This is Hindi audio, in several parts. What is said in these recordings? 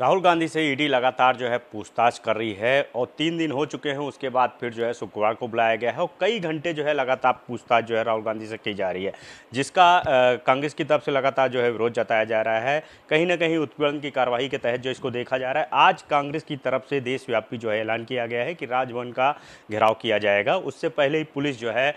राहुल गांधी से ईडी लगातार जो है पूछताछ कर रही है और तीन दिन हो चुके हैं उसके बाद फिर जो है शुक्रवार को बुलाया गया है और कई घंटे जो है लगातार पूछताछ जो है राहुल गांधी से की जा रही है जिसका कांग्रेस की तरफ से लगातार जो है विरोध जताया जा रहा है कहीं ना कहीं उत्पीड़न की कार्रवाई के तहत जो इसको देखा जा रहा है आज कांग्रेस की तरफ से देशव्यापी जो है ऐलान किया गया है कि राजभवन का घेराव किया जाएगा उससे पहले ही पुलिस जो है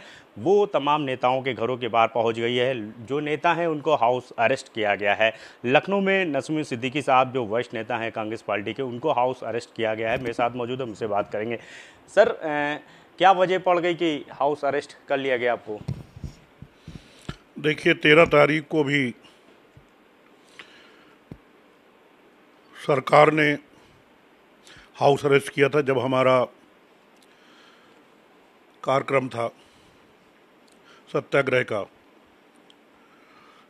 वो तमाम नेताओं के घरों के बाहर पहुंच गई है जो नेता हैं उनको हाउस अरेस्ट किया गया है लखनऊ में नसमी सिद्दीकी साहब जो वरिष्ठ नेता हैं कांग्रेस पार्टी के उनको हाउस अरेस्ट किया गया है मेरे साथ मौजूद है उनसे बात करेंगे सर ए, क्या वजह पड़ गई कि हाउस अरेस्ट कर लिया गया आपको देखिए तेरह तारीख को भी सरकार ने हाउस अरेस्ट किया था जब हमारा कार्यक्रम था सत्याग्रह का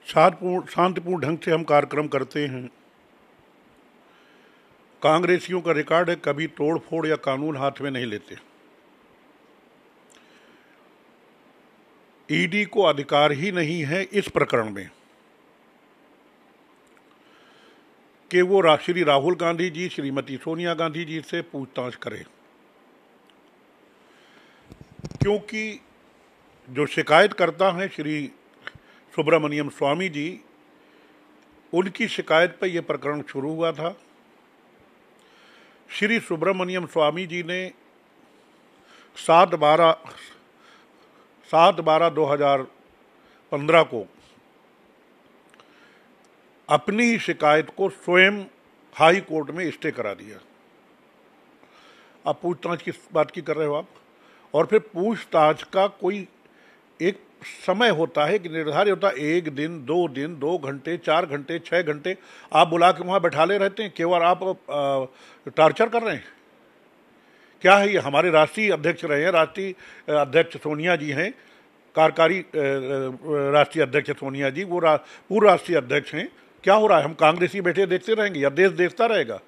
शांतिपूर्ण ढंग से हम कार्यक्रम करते हैं कांग्रेसियों का रिकॉर्ड है कभी तोड़ फोड़ या कानून हाथ में नहीं लेते ईडी को अधिकार ही नहीं है इस प्रकरण में कि वो श्री राहुल गांधी जी श्रीमती सोनिया गांधी जी से पूछताछ करें क्योंकि जो शिकायत करता है श्री सुब्रमण्यम स्वामी जी उनकी शिकायत पर यह प्रकरण शुरू हुआ था श्री सुब्रमण्यम स्वामी जी ने सात बारह सात बारह दो हजार पंद्रह को अपनी ही शिकायत को स्वयं हाई कोर्ट में स्टे करा दिया आप पूछताछ किस बात की कर रहे हो आप और फिर पूछताछ का कोई एक समय होता है कि निर्धारित होता है एक दिन दो दिन दो घंटे चार घंटे छः घंटे आप बुला के वहाँ बैठा ले रहते हैं केवल आप टॉर्चर कर रहे हैं क्या है ये हमारे राष्ट्रीय अध्यक्ष रहे हैं राष्ट्रीय अध्यक्ष सोनिया जी हैं कार्यकारी राष्ट्रीय अध्यक्ष सोनिया जी वो रा, पूर्व राष्ट्रीय अध्यक्ष हैं क्या हो रहा है हम कांग्रेसी बैठे देखते रहेंगे या देश देखता रहेगा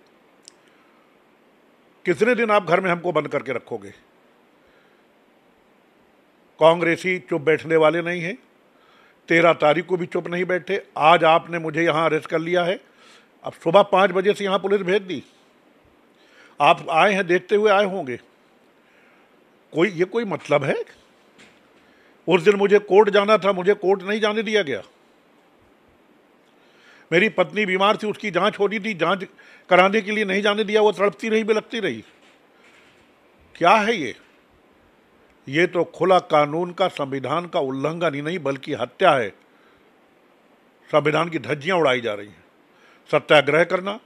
कितने दिन आप घर में हमको बंद करके रखोगे कांग्रेसी चुप बैठने वाले नहीं हैं तेरह तारीख को भी चुप नहीं बैठे आज आपने मुझे यहाँ अरेस्ट कर लिया है अब सुबह पाँच बजे से यहाँ पुलिस भेज दी आप आए हैं देखते हुए आए होंगे कोई ये कोई मतलब है उस दिन मुझे कोर्ट जाना था मुझे कोर्ट नहीं जाने दिया गया मेरी पत्नी बीमार थी उसकी जांच रही थी जांच कराने के लिए नहीं जाने दिया वो तड़पती रही बिलकती रही क्या है ये ये तो खुला कानून का संविधान का उल्लंघन ही नहीं बल्कि हत्या है संविधान की धज्जियां उड़ाई जा रही हैं सत्याग्रह करना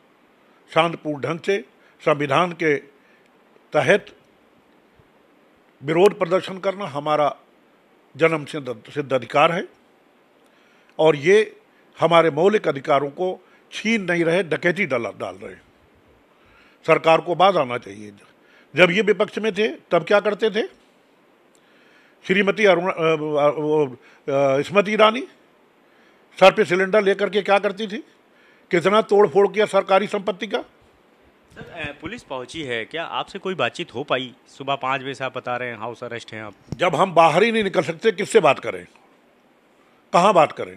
शांतपूर्ण ढंग से संविधान के तहत विरोध प्रदर्शन करना हमारा जन्म सिद्ध अधिकार है और ये हमारे मौलिक अधिकारों को छीन नहीं रहे डकैती डाल डाल रहे सरकार को बाज आना चाहिए जब ये विपक्ष में थे तब क्या करते थे श्रीमती अरुण स्मृति ईरानी सर पे सिलेंडर लेकर के क्या करती थी कितना तोड़ फोड़ किया सरकारी संपत्ति का सर पुलिस पहुंची है क्या आपसे कोई बातचीत हो पाई सुबह पाँच बजे से आप बता रहे हैं हाउस अरेस्ट हैं आप जब हम बाहर ही नहीं निकल सकते किससे बात करें कहाँ बात करें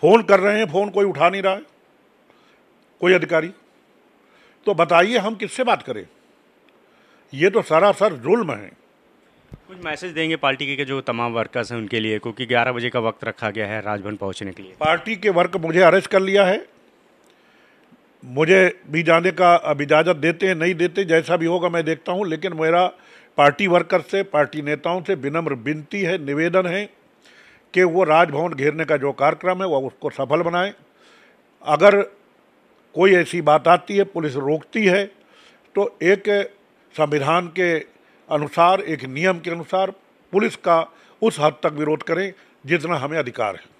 फ़ोन कर रहे हैं फ़ोन कोई उठा नहीं रहा है कोई अधिकारी तो बताइए हम किससे बात करें ये तो सरासर जुल्म है कुछ मैसेज देंगे पार्टी के, के जो तमाम वर्कर्स हैं उनके लिए क्योंकि 11 बजे का वक्त रखा गया है राजभवन पहुंचने के लिए पार्टी के वर्क मुझे अरेस्ट कर लिया है मुझे भी जाने का अब इजाज़त देते हैं नहीं देते जैसा भी होगा मैं देखता हूँ लेकिन मेरा पार्टी वर्कर्स से पार्टी नेताओं से विनम्र विनती है निवेदन है कि वो राजभवन घेरने का जो कार्यक्रम है वह उसको सफल बनाएं अगर कोई ऐसी बात आती है पुलिस रोकती है तो एक संविधान के अनुसार एक नियम के अनुसार पुलिस का उस हद तक विरोध करें जितना हमें अधिकार है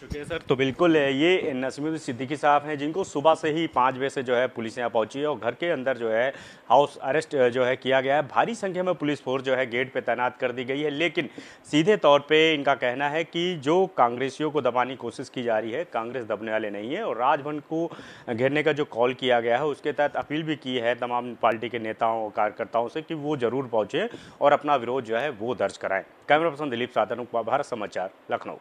शुक्रिया सर तो बिल्कुल ये नसमी सिद्दीकी साहब हैं जिनको सुबह से ही पाँच बजे से जो है पुलिस यहाँ पहुंची है और घर के अंदर जो है हाउस अरेस्ट जो है किया गया है भारी संख्या में पुलिस फोर्स जो है गेट पे तैनात कर दी गई है लेकिन सीधे तौर पे इनका कहना है कि जो कांग्रेसियों को दबाने की कोशिश की जा रही है कांग्रेस दबने वाले नहीं है और राजभवन को घेरने का जो कॉल किया गया है उसके तहत अपील भी की है तमाम पार्टी के नेताओं और कार्यकर्ताओं से कि वो जरूर पहुँचें और अपना विरोध जो है वो दर्ज कराएँ कैमरा पर्सन दिलीप साधन भारत समाचार लखनऊ